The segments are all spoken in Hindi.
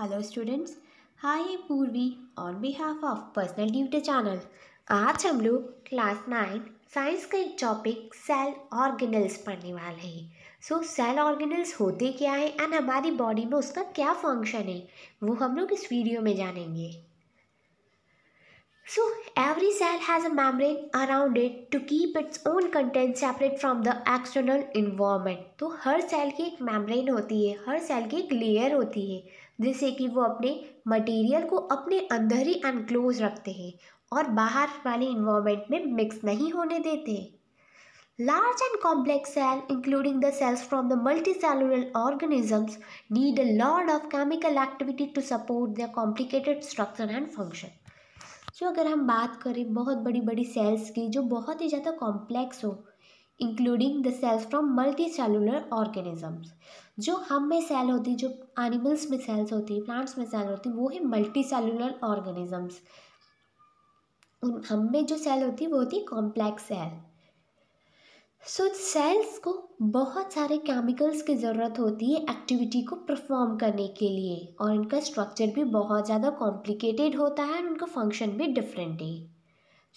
Hello students hi Purvi on behalf of personal tutor channel आज हम लोग क्लास नाइन साइंस का एक टॉपिक सेल ऑर्गेनल्स पढ़ने वाले हैं सो सेल ऑर्गेनल्स होते क्या है एंड हमारी बॉडी में उसका क्या फंक्शन है वो हम लोग इस वीडियो में जानेंगे so every cell has a membrane around it to keep its own content separate from the external environment तो हर सेल की एक मेम्ब्रेन होती है हर सेल की एक लेयर होती है जिससे कि वो अपने मटेरियल को अपने अंदर ही अनक्लोज रखते हैं और बाहर वाले इन्वामेंट में मिक्स नहीं होने देते large and complex cell including the cells from the multicellular organisms need a load of chemical activity to support the complicated structure and function जो अगर हम बात करें बहुत बड़ी बड़ी सेल्स की जो बहुत ही ज़्यादा कॉम्प्लेक्स हो including the cells from multicellular organisms जो हम में सेल होती जो एनिमल्स में सेल्स होती है प्लांट्स में सेल होती वो है मल्टी सेलुलर ऑर्गेनिजम्स उन हम में जो सेल होती है वो होती है कॉम्प्लेक्स सेल सो सेल्स को बहुत सारे केमिकल्स की ज़रूरत होती है एक्टिविटी को परफॉर्म करने के लिए और इनका स्ट्रक्चर भी बहुत ज़्यादा कॉम्प्लिकेटेड होता है और उनका फंक्शन भी डिफरेंट है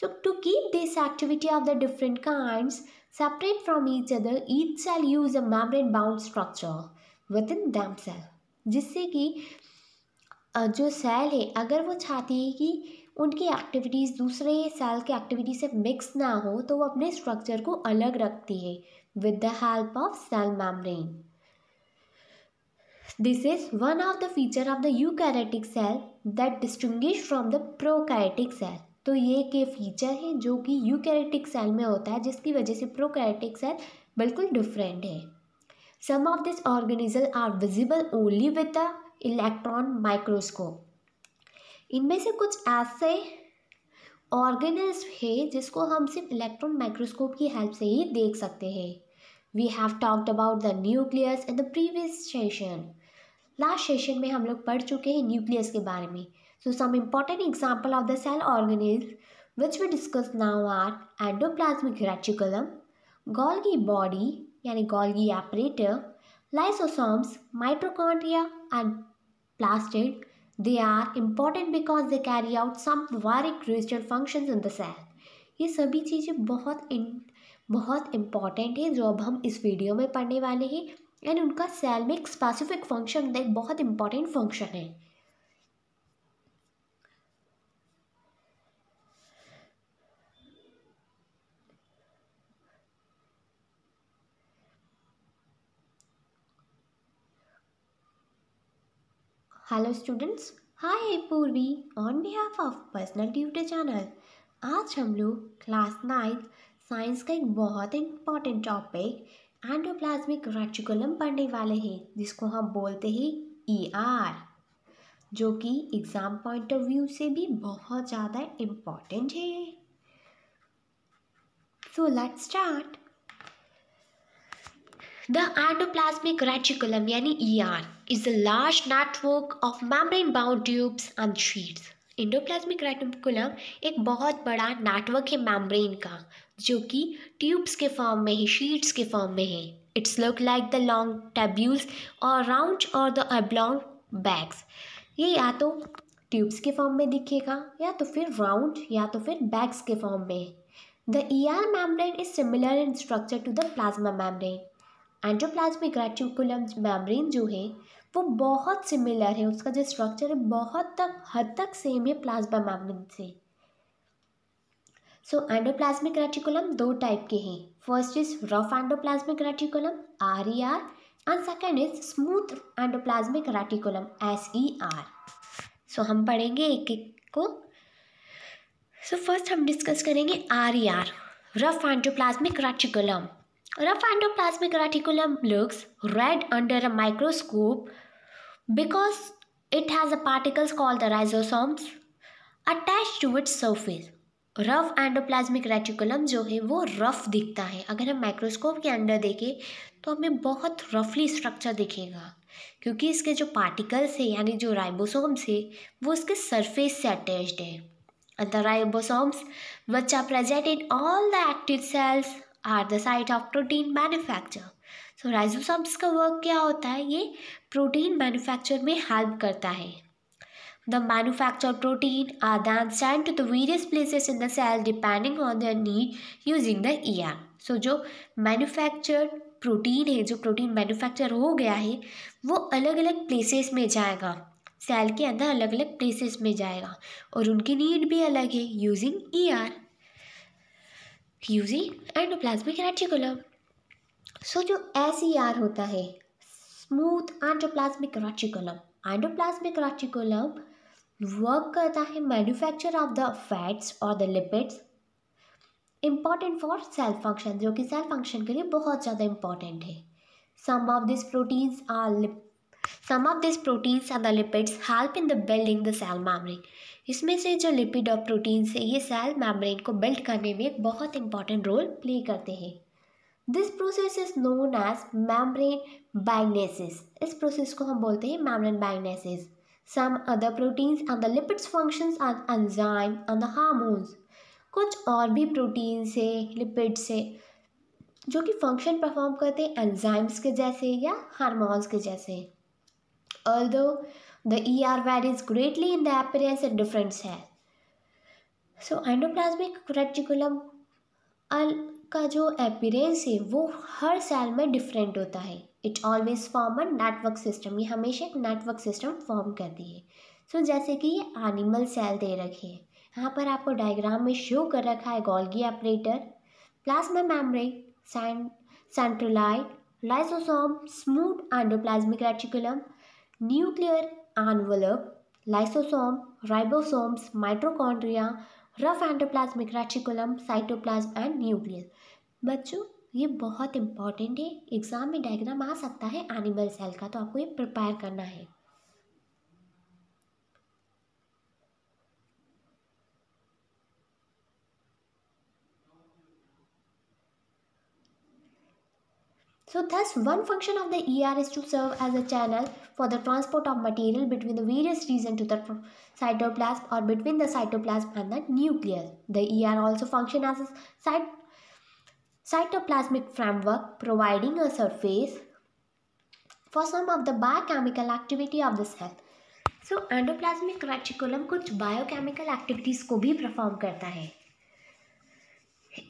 so to keep this activity of the different kinds Separate from each other, each cell use a membrane bound structure within themselves जिससे कि जो सेल है अगर वो चाहती है कि उनकी एक्टिविटीज़ दूसरे सेल के एक्टिविटी से मिक्स ना हो तो वो अपने स्ट्रक्चर को अलग रखती है with the help of cell membrane this is one of the feature of the eukaryotic cell that distinguish from the prokaryotic cell तो ये के फीचर हैं जो कि यू सेल में होता है जिसकी वजह से प्रो सेल बिल्कुल डिफरेंट है some of this organism are visible only with the electron microscope इनमें से कुछ ऐसे ऑर्गेनिज है जिसको हम सिर्फ इलेक्ट्रॉन माइक्रोस्कोप की हेल्प से ही देख सकते हैं we have talked about the nucleus in the previous session last session में हम लोग पढ़ चुके हैं न्यूक्लियस के बारे में So some important example of the cell organelles which we discuss now are endoplasmic reticulum, Golgi body yani Golgi apparatus, lysosomes, mitochondria and plastid. They are important because they carry out some very crucial functions in the cell. ये सभी चीज़ें बहुत इन बहुत इम्पॉर्टेंट हैं जो अब हम इस वीडियो में पढ़ने वाले हैं एंड उनका सेल में एक स्पेसिफिक फंक्शन होता एक बहुत इम्पॉर्टेंट फंक्शन है hello students hi Purvi on behalf of personal tutor channel आज हम लोग क्लास नाइन्थ साइंस का एक बहुत इम्पॉर्टेंट टॉपिक एंडोप्लाज्मिक रेटिकुलम पढ़ने वाले हैं जिसको हम बोलते हैं ई e आर जो कि एग्ज़ाम पॉइंट ऑफ व्यू से भी बहुत ज़्यादा इम्पॉर्टेंट है so let's start the endoplasmic reticulum यानी ER is the large network of membrane bound tubes and sheets endoplasmic reticulum एक बहुत बड़ा नेटवर्क है मैमब्रेन का जो कि ट्यूब्स के फॉर्म में है शीट्स के फॉर्म में है it's look like the long tubules और राउंड और द अब्लॉन्ग बैग्स ये या तो ट्यूब्स के फॉर्म में दिखेगा या तो फिर राउंड या तो फिर बैग्स के फॉर्म में the E R membrane is similar in structure to the plasma membrane endoplasmic reticulum membrane जो है वो बहुत सिमिलर है उसका जो स्ट्रक्चर है बहुत तक हद तक सेम है प्लाज्मा मेम्ब्रेन से सो एंडोप्लाज्मिक रेटिकुलम दो टाइप के हैं first is rough endoplasmic reticulum R E R and second is smooth endoplasmic reticulum S E R so हम पढ़ेंगे एक एक को सो so, फर्स्ट हम डिस्कस करेंगे R E R rough endoplasmic reticulum rough endoplasmic reticulum looks red under a microscope because it has a particles call the ribosomes attach to its surface. Rough endoplasmic reticulum जो है वो रफ दिखता है अगर हम माइक्रोस्कोप के अंडर देखें तो हमें बहुत रफली स्ट्रक्चर दिखेगा क्योंकि इसके जो पार्टिकल्स है यानी जो राइबोसोम्स है वो इसके सरफेस से अटैच्ड है the ribosomes which are present in all the active cells are the site of protein manufacture so ribosomes का वर्क क्या होता है ये प्रोटीन मैन्युफैक्चर में हेल्प करता है the manufacture protein are then send to the various places in the cell depending on their need using the ER so जो मैन्युफैक्चर प्रोटीन है जो प्रोटीन मैन्युफैक्चर हो गया है वो अलग अलग प्लेसेस में जाएगा सेल के अंदर अलग अलग प्लेसेस में जाएगा और उनकी नीड भी अलग है यूजिंग ई ER. आर फ्यूजी एंडोप्लाज्मिक रेटिकुलम सो जो एस ई आर होता है smooth endoplasmic reticulum endoplasmic reticulum work करता है मैन्युफैक्चर ऑफ द फैट्स और the lipids important for cell function जो कि सेल फंक्शन के लिए बहुत ज़्यादा इम्पॉर्टेंट है some of this proteins are lip some of this proteins and the lipids help in the building the cell membrane इसमें से जो लिपिड और प्रोटीन्स है ये सेल मेम्ब्रेन को बिल्ड करने में एक बहुत इंपॉर्टेंट रोल प्ले करते हैं this process is known as membrane biogenesis इस प्रोसेस को हम बोलते हैं membrane biogenesis some other proteins and the lipids functions and enzyme and the hormones कुछ और भी प्रोटीन से लिपिड से जो कि फंक्शन परफॉर्म करते हैं एंजाइम्स के जैसे या हार्मोन्स के जैसे although the ER varies greatly in the appearance of different cells. So endoplasmic reticulum का जो अपीरेंस है वो हर सेल में डिफरेंट होता है it always form a network system ये हमेशा एक नेटवर्क सिस्टम फॉर्म करती है सो so, जैसे कि ये एनिमल सेल दे रखे हैं यहाँ पर आपको डायग्राम में शो कर रखा है Golgi apparatus plasma membrane centriole lysosome smooth endoplasmic reticulum nuclear envelope lysosome ribosomes mitochondria rough endoplasmic reticulum cytoplasm and nucleus बच्चों ये बहुत इंपॉर्टेंट है एग्जाम में डायग्राम आ सकता है एनिमल सेल का तो आपको ये प्रिपेयर करना है So thus one function of the ER is to serve as a channel for the transport of material between the various regions to the cytoplasm or between the cytoplasm and the nucleus. The ER also function as a cytoplasmic framework providing a surface for some of the biochemical activity of the cell. So, endoplasmic reticulum, कुछ biochemical activities को भी perform करता है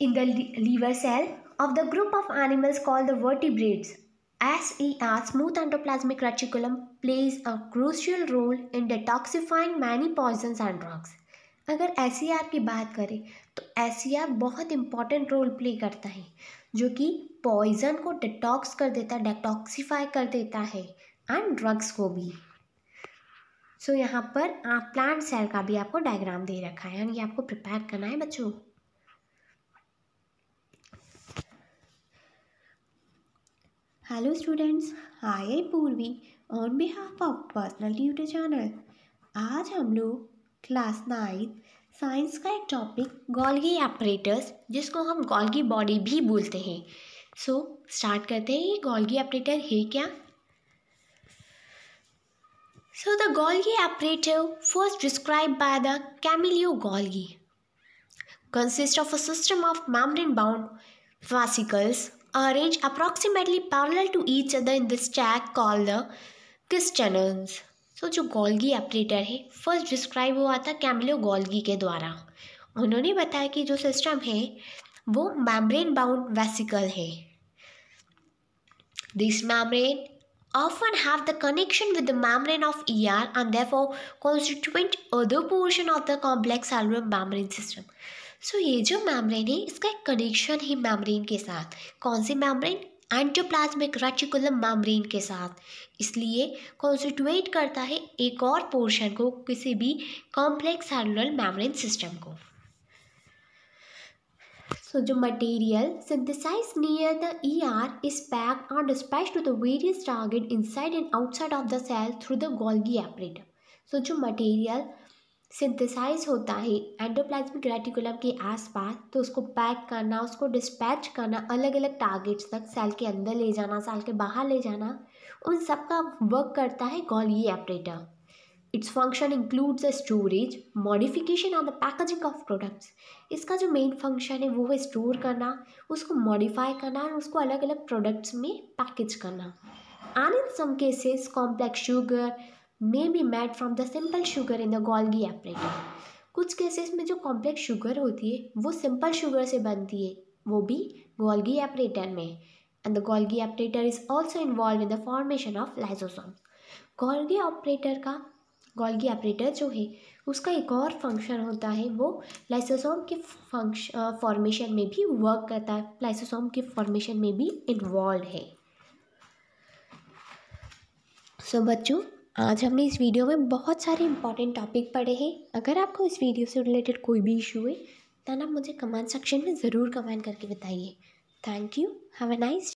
In the liver cell, of the group of animals called the vertebrates. as e SER smooth endoplasmic reticulum plays a crucial role in detoxifying many poisons and drugs. अगर एस की बात करें तो एस बहुत इंपॉर्टेंट रोल प्ले करता है जो कि पॉइजन को डिटॉक्स कर देता है डिटॉक्सीफाई कर देता है एंड ड्रग्स को भी सो so, यहाँ पर आप प्लांट सेल का भी आपको डायग्राम दे रखा है यानी आपको प्रिपेयर करना है बच्चों hello students I Purvi on behalf behalf personal Personal channel आज हम लोग क्लास नाइन्थ साइंस का एक टॉपिक गोल्गी ऑपरेटर्स जिसको हम गोल्गी बॉडी भी बोलते हैं सो so, स्टार्ट करते हैं ये गोल्गी ऑपरेटर है क्या so the Golgi apparatus first describe by the Camillo Golgi consist of a system of membrane bound vesicles arranged uh, approximately parallel to each other in the stack called the क्रिस्टनल्स सो जो गोल्गी ऑपरेटर है फर्स्ट डिस्क्राइब हुआ था कैमलो गोल्गी के द्वारा उन्होंने बताया कि जो सिस्टम है वो मैम्ब्रेन बाउंड वेसिकल है this membrane often have the connection with the membrane of E R and there constituent other portion of the complex आलोम मैम्ब्रेन सिस्टम सो so, ये जो मैमरेन है इसका एक कनेक्शन है मैमरेन के साथ कौन सी मैमरेन एंटोप्लाज्मिक रेटिकुलम मैमरेन के साथ इसलिए कॉन्स्टिट्यूट करता है एक और पोर्शन को किसी भी कॉम्प्लेक्स सेलुलर मैमरेन सिस्टम को सो जो material synthesize near the E R is pack and dispatch to the various target inside and outside of the cell through the Golgi apparatus so जो मटेरियल सिंथेसाइज होता है एंडोप्लाज्मिक रेटिकुलम के आसपास तो उसको पैक करना उसको डिस्पैच करना अलग अलग टारगेट्स तक सेल के अंदर ले जाना सेल के बाहर ले जाना उन सब का वर्क करता है Golgi apparatus its function includes a storage modification on the packaging of products इसका जो मेन फंक्शन है वो है स्टोर करना उसको मॉडिफाई करना और उसको अलग अलग प्रोडक्ट्स में पैकेज करना and in some cases complex sugar may be made from the simple sugar in the Golgi apparatus कुछ केसेस में जो कॉम्प्लेक्स शुगर होती है वो सिंपल शुगर से बनती है वो भी गोल्गी एपरेटर में and the Golgi apparatus is also involve in the formation of lysosome Golgi apparatus का गोल्गी ऑपरेटर जो है उसका एक और फंक्शन होता है वो लाइसोसोम के फंक्शन फॉर्मेशन में भी वर्क करता है लाइसोसोम के फॉर्मेशन में भी इन्वॉल्व है सो so, बच्चों आज हमने इस वीडियो में बहुत सारे इंपॉर्टेंट टॉपिक पढ़े हैं अगर आपको इस वीडियो से रिलेटेड कोई भी इशू है तो आप मुझे कमेंट सेक्शन में ज़रूर कमेंट करके बताइए thank you have a nice